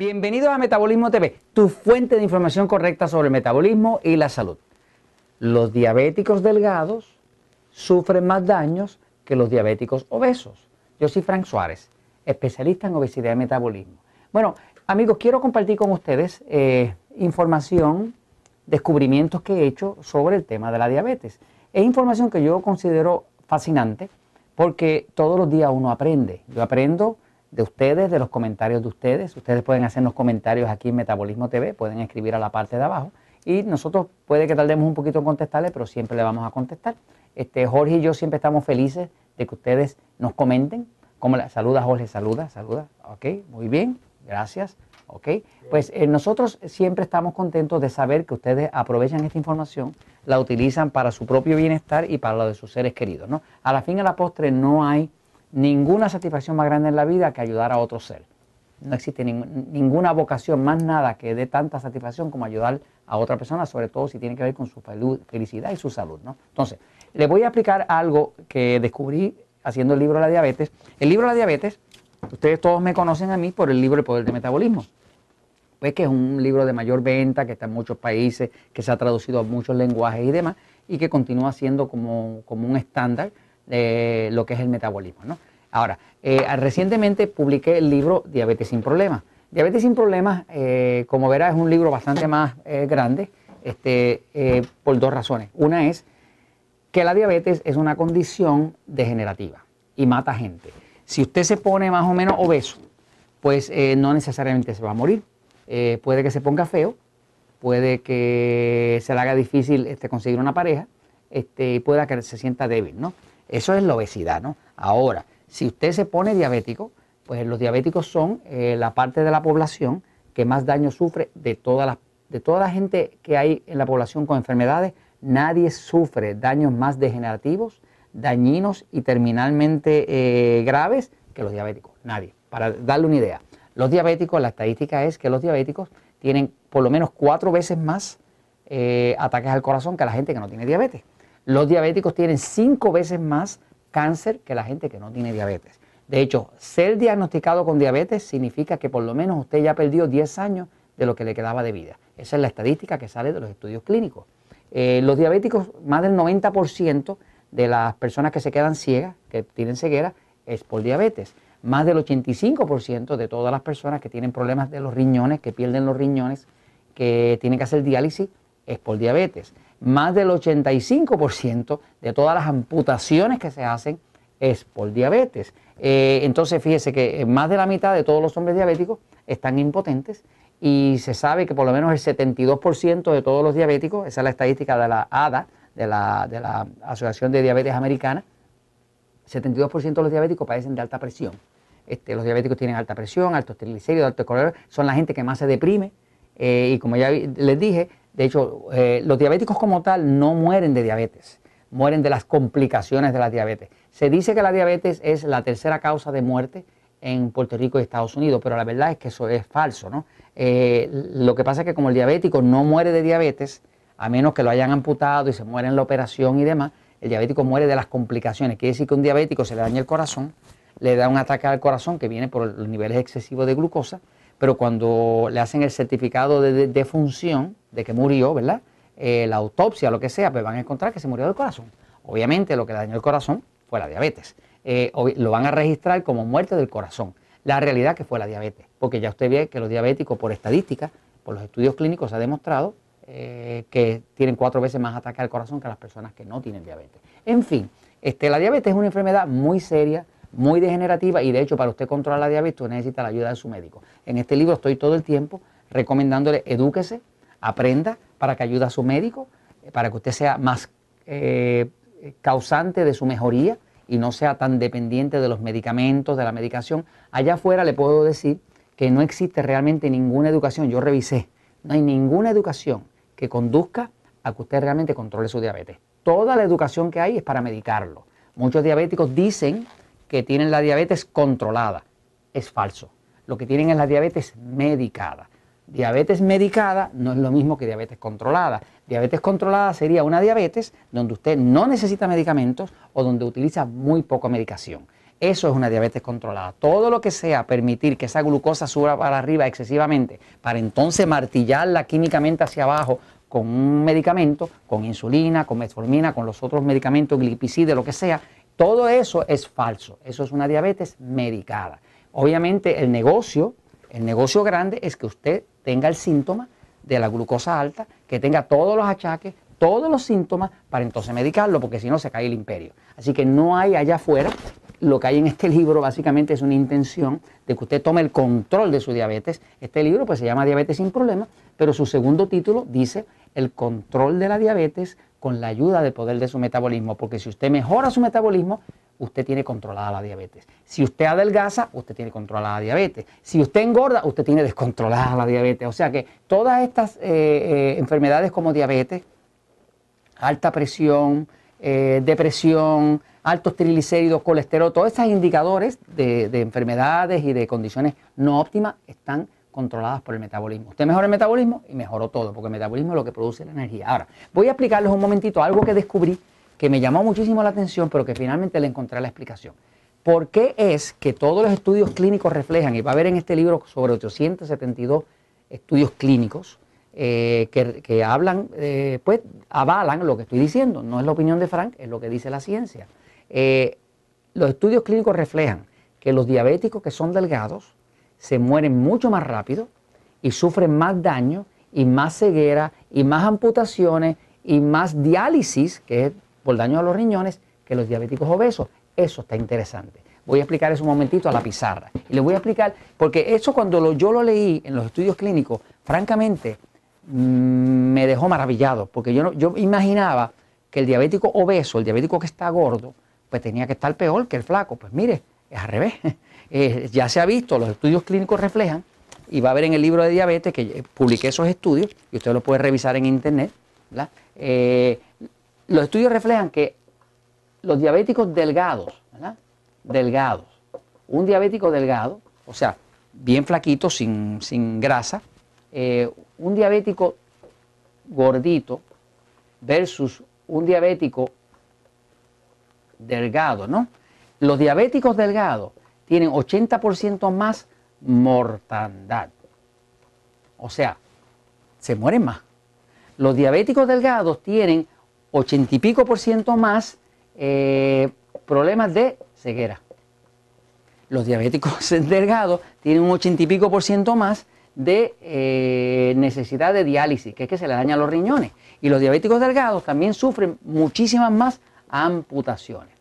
Bienvenidos a Metabolismo TV, tu fuente de información correcta sobre el metabolismo y la salud. Los diabéticos delgados sufren más daños que los diabéticos obesos. Yo soy Frank Suárez, especialista en obesidad y metabolismo. Bueno, amigos, quiero compartir con ustedes eh, información, descubrimientos que he hecho sobre el tema de la diabetes. Es información que yo considero fascinante porque todos los días uno aprende. Yo aprendo de ustedes, de los comentarios de ustedes. Ustedes pueden hacernos comentarios aquí en Metabolismo TV, pueden escribir a la parte de abajo y nosotros puede que tardemos un poquito en contestarle, pero siempre le vamos a contestar. Este, Jorge y yo siempre estamos felices de que ustedes nos comenten. la, saluda Jorge, saluda, saluda. Ok, muy bien, gracias. Ok, pues eh, nosotros siempre estamos contentos de saber que ustedes aprovechan esta información, la utilizan para su propio bienestar y para lo de sus seres queridos. ¿no? A la fin, a la postre, no hay ninguna satisfacción más grande en la vida que ayudar a otro ser. No existe ninguna vocación más nada que dé tanta satisfacción como ayudar a otra persona, sobre todo si tiene que ver con su felicidad y su salud. ¿no? Entonces, le voy a explicar algo que descubrí haciendo el libro la diabetes. El libro la diabetes, ustedes todos me conocen a mí por el libro El Poder del Metabolismo. Pues que es un libro de mayor venta, que está en muchos países, que se ha traducido a muchos lenguajes y demás, y que continúa siendo como, como un estándar eh, lo que es el metabolismo. ¿no? Ahora, eh, recientemente publiqué el libro Diabetes sin Problemas. Diabetes sin Problemas, eh, como verás, es un libro bastante más grande este, por dos razones. Una es que la diabetes es una condición degenerativa y mata gente. Si usted se pone más o menos obeso, pues no necesariamente se va a morir. puede que se ponga feo, puede que se le haga difícil este, conseguir una pareja este, y pueda que se sienta débil, ¿no? Eso es la obesidad, ¿no? Ahora, si usted se pone diabético, pues los diabéticos son eh, la parte de la población que más daño sufre de toda, la, de toda la gente que hay en la población con enfermedades. Nadie sufre daños más degenerativos, dañinos y terminalmente eh, graves que los diabéticos. Nadie. Para darle una idea, los diabéticos, la estadística es que los diabéticos tienen por lo menos cuatro veces más eh, ataques al corazón que la gente que no tiene diabetes. Los diabéticos tienen cinco veces más cáncer que la gente que no tiene diabetes. De hecho, ser diagnosticado con diabetes significa que por lo menos usted ya perdió 10 años de lo que le quedaba de vida. Esa es la estadística que sale de los estudios clínicos. Eh, los diabéticos, más del 90% de las personas que se quedan ciegas, que tienen ceguera, es por diabetes. Más del 85% de todas las personas que tienen problemas de los riñones, que pierden los riñones, que tienen que hacer diálisis, es por diabetes más del 85% de todas las amputaciones que se hacen es por diabetes. Eh, entonces, fíjese que eh, más de la mitad de todos los hombres diabéticos están impotentes y se sabe que por lo menos el 72% de todos los diabéticos, esa es la estadística de la ADA, de la, de la Asociación de Diabetes Americana, 72% de los diabéticos padecen de alta presión. Este, los diabéticos tienen alta presión, alto triglicéridos, alto colesterol, son la gente que más se deprime. Eh, y como ya les dije, de hecho, eh, los diabéticos como tal no mueren de diabetes, mueren de las complicaciones de la diabetes. Se dice que la diabetes es la tercera causa de muerte en Puerto Rico y Estados Unidos, pero la verdad es que eso es falso, ¿no? Eh, lo que pasa es que como el diabético no muere de diabetes, a menos que lo hayan amputado y se muere en la operación y demás, el diabético muere de las complicaciones. Quiere decir que un diabético se le daña el corazón, le da un ataque al corazón que viene por los niveles excesivos de glucosa, pero cuando le hacen el certificado de defunción, de que murió, ¿verdad? Eh, la autopsia, lo que sea, pues van a encontrar que se murió del corazón. Obviamente lo que dañó el corazón fue la diabetes. Eh, lo van a registrar como muerte del corazón. La realidad que fue la diabetes, porque ya usted ve que los diabéticos por estadística, por los estudios clínicos se ha demostrado eh, que tienen cuatro veces más ataques al corazón que las personas que no tienen diabetes. En fin, este, la diabetes es una enfermedad muy seria, muy degenerativa y de hecho para usted controlar la diabetes usted necesita la ayuda de su médico. En este libro estoy todo el tiempo recomendándole edúquese, aprenda, para que ayude a su médico, eh, para que usted sea más eh, causante de su mejoría y no sea tan dependiente de los medicamentos, de la medicación. Allá afuera le puedo decir que no existe realmente ninguna educación, yo revisé, no hay ninguna educación que conduzca a que usted realmente controle su diabetes. Toda la educación que hay es para medicarlo. Muchos diabéticos dicen que tienen la diabetes controlada. Es falso. Lo que tienen es la diabetes medicada. Diabetes medicada no es lo mismo que diabetes controlada. Diabetes controlada sería una diabetes donde usted no necesita medicamentos o donde utiliza muy poca medicación. Eso es una diabetes controlada. Todo lo que sea permitir que esa glucosa suba para arriba excesivamente, para entonces martillarla químicamente hacia abajo con un medicamento, con insulina, con metformina, con los otros medicamentos, glipicide, lo que sea, todo eso es falso. Eso es una diabetes medicada. Obviamente el negocio el negocio grande es que usted tenga el síntoma de la glucosa alta, que tenga todos los achaques, todos los síntomas para entonces medicarlo, porque si no se cae el imperio. Así que no hay allá afuera, lo que hay en este libro básicamente es una intención de que usted tome el control de su diabetes. Este libro pues se llama Diabetes sin problemas, pero su segundo título dice El control de la diabetes con la ayuda del poder de su metabolismo, porque si usted mejora su metabolismo, usted tiene controlada la diabetes. Si usted adelgaza, usted tiene controlada la diabetes. Si usted engorda, usted tiene descontrolada la diabetes. O sea que todas estas eh, eh, enfermedades como diabetes, alta presión, eh, depresión, altos triglicéridos, colesterol, todos estos indicadores de, de enfermedades y de condiciones no óptimas están controladas por el metabolismo. Usted mejora el metabolismo y mejoró todo, porque el metabolismo es lo que produce la energía. Ahora, voy a explicarles un momentito algo que descubrí que me llamó muchísimo la atención, pero que finalmente le encontré la explicación. ¿Por qué es que todos los estudios clínicos reflejan, y va a haber en este libro sobre 872 estudios clínicos, eh, que, hablan, eh, pues avalan lo que estoy diciendo, no es la opinión de Frank, es lo que dice la ciencia. Eh, los estudios clínicos reflejan que los diabéticos que son delgados se mueren mucho más rápido y sufren más daño y más ceguera y más amputaciones y más diálisis, que es el daño a los riñones que los diabéticos obesos. Eso está interesante. Voy a explicar eso un momentito a la pizarra. Y les voy a explicar, porque eso cuando yo lo leí en los estudios clínicos, francamente mm, me dejó maravillado, porque yo, no, yo imaginaba que el diabético obeso, el diabético que está gordo, pues tenía que estar peor que el flaco. Pues mire, es al revés. Eh, ya se ha visto, los estudios clínicos reflejan, y va a ver en el libro de diabetes que eh, publiqué esos estudios, y usted lo puede revisar en internet, eh, los estudios reflejan que los diabéticos delgados, ¿verdad? Delgados. Un diabético delgado, o sea, bien flaquito, sin, grasa, eh, un diabético gordito versus un diabético delgado, ¿no? Los diabéticos delgados tienen 80% más mortandad. O sea, se mueren más. Los diabéticos delgados tienen 80 y pico por ciento más eh, problemas de ceguera. Los diabéticos delgados tienen un 80 y pico por ciento más de eh, necesidad de diálisis, que es que se le dañan los riñones. Y los diabéticos delgados también sufren muchísimas más amputaciones.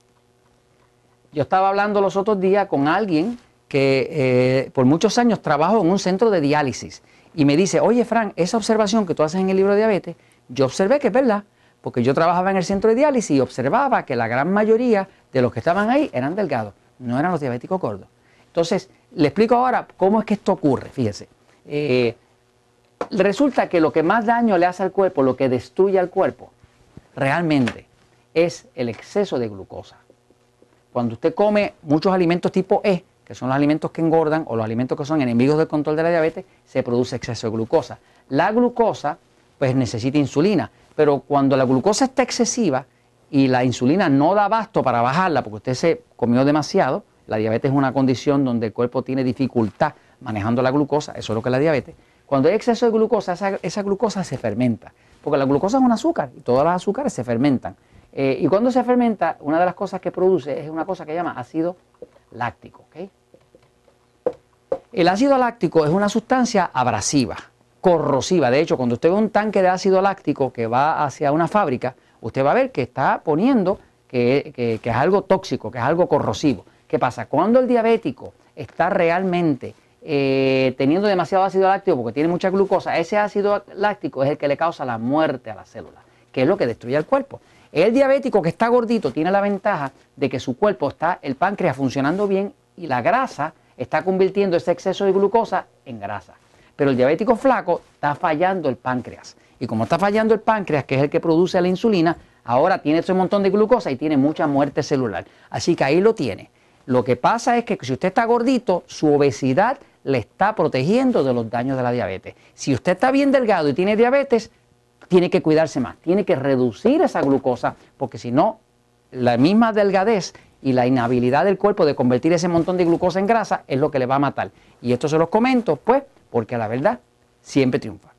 Yo estaba hablando los otros días con alguien que eh, por muchos años trabajó en un centro de diálisis y me dice, oye Fran, esa observación que tú haces en el libro de diabetes, yo observé que es verdad porque yo trabajaba en el centro de diálisis y observaba que la gran mayoría de los que estaban ahí eran delgados, no eran los diabéticos gordos. Entonces, le explico ahora cómo es que esto ocurre, fíjese. Eh, resulta que lo que más daño le hace al cuerpo, lo que destruye al cuerpo, realmente es el exceso de glucosa. Cuando usted come muchos alimentos tipo E, que son los alimentos que engordan o los alimentos que son enemigos del control de la diabetes, se produce exceso de glucosa. La glucosa pues necesita insulina. Pero cuando la glucosa está excesiva y la insulina no da abasto para bajarla porque usted se comió demasiado, la diabetes es una condición donde el cuerpo tiene dificultad manejando la glucosa, eso es lo que es la diabetes. Cuando hay exceso de glucosa, esa, glucosa se fermenta, porque la glucosa es un azúcar y todas las azúcares se fermentan. Eh, y cuando se fermenta, una de las cosas que produce es una cosa que llama ácido láctico. El ácido láctico es una sustancia abrasiva corrosiva. De hecho, cuando usted ve un tanque de ácido láctico que va hacia una fábrica, usted va a ver que está poniendo que, es algo tóxico, que es algo corrosivo. ¿Qué pasa? Cuando el diabético está realmente eh, teniendo demasiado ácido láctico porque tiene mucha glucosa, ese ácido láctico es el que le causa la muerte a las célula, que es lo que destruye el cuerpo. El diabético que está gordito tiene la ventaja de que su cuerpo está, el páncreas funcionando bien y la grasa está convirtiendo ese exceso de glucosa en grasa. Pero el diabético flaco está fallando el páncreas. Y como está fallando el páncreas, que es el que produce la insulina, ahora tiene ese montón de glucosa y tiene mucha muerte celular. Así que ahí lo tiene. Lo que pasa es que si usted está gordito, su obesidad le está protegiendo de los daños de la diabetes. Si usted está bien delgado y tiene diabetes, tiene que cuidarse más, tiene que reducir esa glucosa, porque si no, la misma delgadez y la inhabilidad del cuerpo de convertir ese montón de glucosa en grasa es lo que le va a matar. Y esto se los comento, pues, porque a la verdad siempre triunfa.